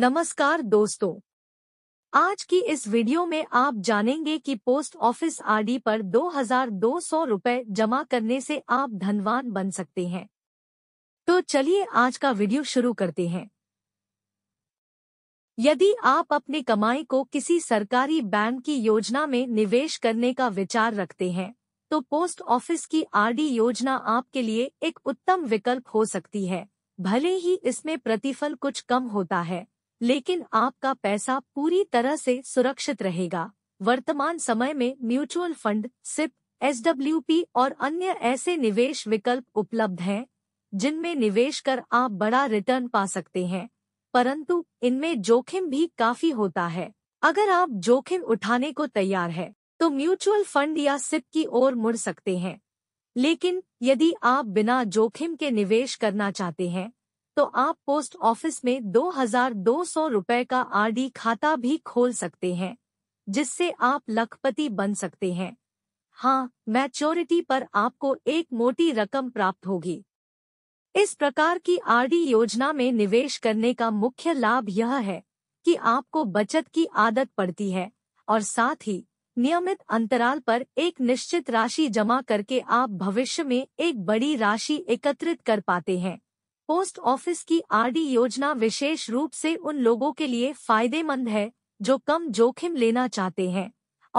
नमस्कार दोस्तों आज की इस वीडियो में आप जानेंगे कि पोस्ट ऑफिस आरडी पर 2,200 रुपए जमा करने से आप धनवान बन सकते हैं तो चलिए आज का वीडियो शुरू करते हैं यदि आप अपनी कमाई को किसी सरकारी बैंक की योजना में निवेश करने का विचार रखते हैं तो पोस्ट ऑफिस की आरडी योजना आपके लिए एक उत्तम विकल्प हो सकती है भले ही इसमें प्रतिफल कुछ कम होता है लेकिन आपका पैसा पूरी तरह से सुरक्षित रहेगा वर्तमान समय में म्यूचुअल फंड सिप एस और अन्य ऐसे निवेश विकल्प उपलब्ध हैं जिनमें निवेश कर आप बड़ा रिटर्न पा सकते हैं परंतु इनमें जोखिम भी काफी होता है अगर आप जोखिम उठाने को तैयार है तो म्यूचुअल फंड या सिप की ओर मुड़ सकते हैं लेकिन यदि आप बिना जोखिम के निवेश करना चाहते हैं तो आप पोस्ट ऑफिस में दो हजार दो सौ रूपए का आरडी खाता भी खोल सकते हैं जिससे आप लखपति बन सकते हैं हाँ मैच्योरिटी पर आपको एक मोटी रकम प्राप्त होगी इस प्रकार की आरडी योजना में निवेश करने का मुख्य लाभ यह है कि आपको बचत की आदत पड़ती है और साथ ही नियमित अंतराल पर एक निश्चित राशि जमा करके आप भविष्य में एक बड़ी राशि एकत्रित कर पाते हैं पोस्ट ऑफिस की आरडी योजना विशेष रूप से उन लोगों के लिए फायदेमंद है जो कम जोखिम लेना चाहते हैं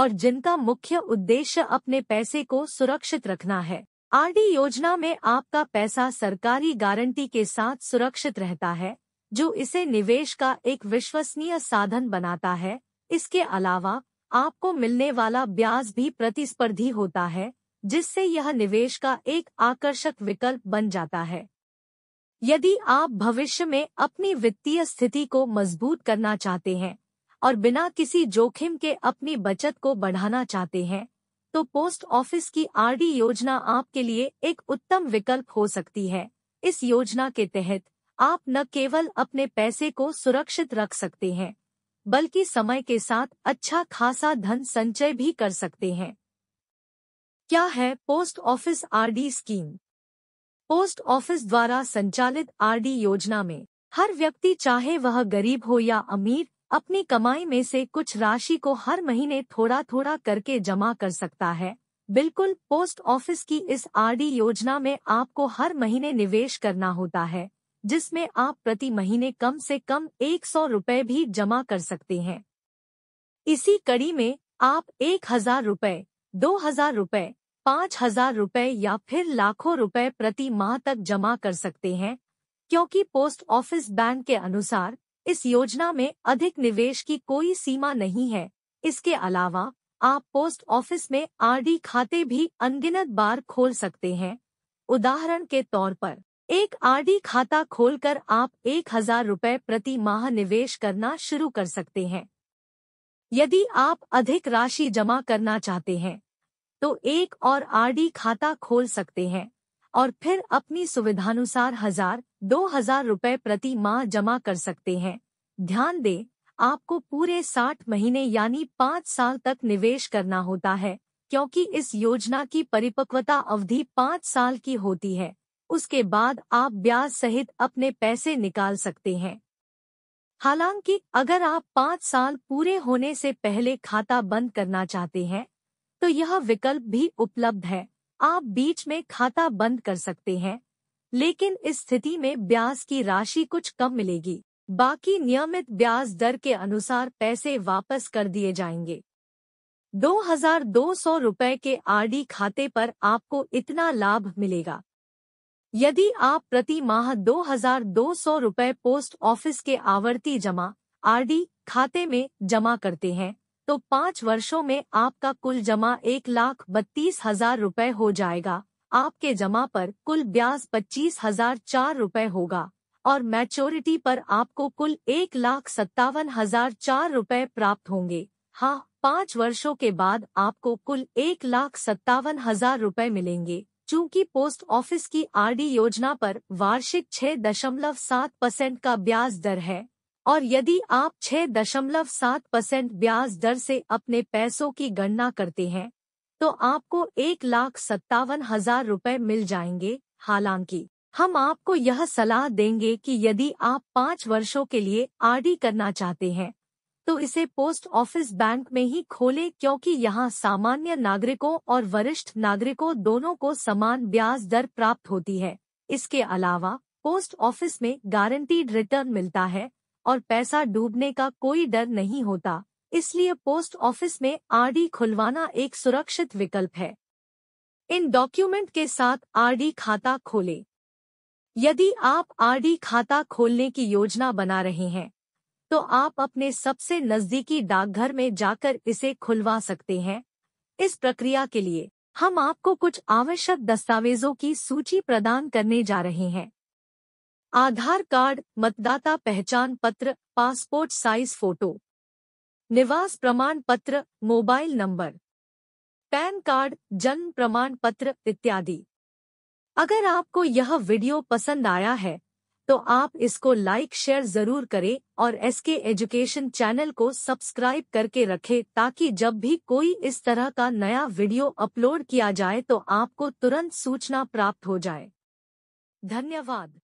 और जिनका मुख्य उद्देश्य अपने पैसे को सुरक्षित रखना है आरडी योजना में आपका पैसा सरकारी गारंटी के साथ सुरक्षित रहता है जो इसे निवेश का एक विश्वसनीय साधन बनाता है इसके अलावा आपको मिलने वाला ब्याज भी प्रतिस्पर्धी होता है जिससे यह निवेश का एक आकर्षक विकल्प बन जाता है यदि आप भविष्य में अपनी वित्तीय स्थिति को मजबूत करना चाहते हैं और बिना किसी जोखिम के अपनी बचत को बढ़ाना चाहते हैं तो पोस्ट ऑफिस की आरडी योजना आपके लिए एक उत्तम विकल्प हो सकती है इस योजना के तहत आप न केवल अपने पैसे को सुरक्षित रख सकते हैं बल्कि समय के साथ अच्छा खासा धन संचय भी कर सकते हैं क्या है post office RD scheme post office द्वारा संचालित आरडी योजना में हर व्यक्ति चाहे वह गरीब हो या अमीर अपनी कमाई में से कुछ राशि को हर महीने थोड़ा थोड़ा करके जमा कर सकता है बिल्कुल पोस्ट ऑफिस की इस आरडी योजना में आपको हर महीने निवेश करना होता है जिसमें आप प्रति महीने कम से कम एक सौ रूपए भी जमा कर सकते हैं इसी कड़ी में आप एक हजार रूपए दो हजार रूपए पाँच हजार रुपए या फिर लाखों रुपए प्रति माह तक जमा कर सकते हैं क्योंकि पोस्ट ऑफिस बैंक के अनुसार इस योजना में अधिक निवेश की कोई सीमा नहीं है इसके अलावा आप पोस्ट ऑफिस में आरडी खाते भी अनगिनत बार खोल सकते हैं उदाहरण के तौर पर एक आरडी खाता खोलकर आप एक हजार रूपए प्रति माह निवेश करना शुरू कर सकते हैं यदि आप अधिक राशि जमा करना चाहते हैं तो एक और आरडी खाता खोल सकते हैं और फिर अपनी सुविधानुसार हजार दो हजार रूपए प्रति माह जमा कर सकते हैं ध्यान दे आपको पूरे साठ महीने यानी पाँच साल तक निवेश करना होता है क्योंकि इस योजना की परिपक्वता अवधि पाँच साल की होती है उसके बाद आप ब्याज सहित अपने पैसे निकाल सकते हैं हालांकि अगर आप पाँच साल पूरे होने से पहले खाता बंद करना चाहते हैं तो यह विकल्प भी उपलब्ध है आप बीच में खाता बंद कर सकते हैं लेकिन इस स्थिति में ब्याज की राशि कुछ कम मिलेगी बाकी नियमित ब्याज दर के अनुसार पैसे वापस कर दिए जाएंगे दो हजार दो सौ रूपए के आरडी खाते पर आपको इतना लाभ मिलेगा यदि आप प्रति माह दो हजार दो सौ रुपये पोस्ट ऑफिस के आवर्ती जमा आरडी खाते में जमा करते हैं तो पाँच वर्षों में आपका कुल जमा एक लाख बत्तीस हजार रूपए हो जाएगा आपके जमा पर कुल ब्याज पच्चीस हजार चार रूपए होगा और मैच्योरिटी पर आपको कुल एक लाख सत्तावन हजार चार रूपए प्राप्त होंगे हाँ पाँच वर्षों के बाद आपको कुल एक लाख सत्तावन हजार रूपए मिलेंगे चूंकि पोस्ट ऑफिस की आरडी योजना पर वार्षिक सात परसेंट का ब्याज दर है और यदि आप 6.7 दशमलव सात परसेंट ब्याज दर से अपने पैसों की गणना करते हैं तो आपको एक लाख सत्तावन हजार रूपए मिल जाएंगे हालांकि हम आपको यह सलाह देंगे कि यदि आप पाँच वर्षों के लिए आरडी करना चाहते हैं तो इसे पोस्ट ऑफिस बैंक में ही खोलें क्योंकि यहाँ सामान्य नागरिकों और वरिष्ठ नागरिकों दोनों को समान ब्याज दर प्राप्त होती है इसके अलावा पोस्ट ऑफिस में गारंटीड रिटर्न मिलता है और पैसा डूबने का कोई डर नहीं होता इसलिए पोस्ट ऑफिस में आरडी खुलवाना एक सुरक्षित विकल्प है इन डॉक्यूमेंट के साथ आरडी खाता खोलें यदि आप आरडी खाता खोलने की योजना बना रहे हैं तो आप अपने सबसे नज़दीकी डाकघर में जाकर इसे खुलवा सकते हैं इस प्रक्रिया के लिए हम आपको कुछ आवश्यक दस्तावेजों की सूची प्रदान करने जा रहे हैं आधार कार्ड मतदाता पहचान पत्र पासपोर्ट साइज फोटो निवास प्रमाण पत्र मोबाइल नंबर पैन कार्ड जन्म प्रमाण पत्र इत्यादि अगर आपको यह वीडियो पसंद आया है तो आप इसको लाइक शेयर जरूर करें और एसके एजुकेशन चैनल को सब्सक्राइब करके रखें ताकि जब भी कोई इस तरह का नया वीडियो अपलोड किया जाए तो आपको तुरंत सूचना प्राप्त हो जाए धन्यवाद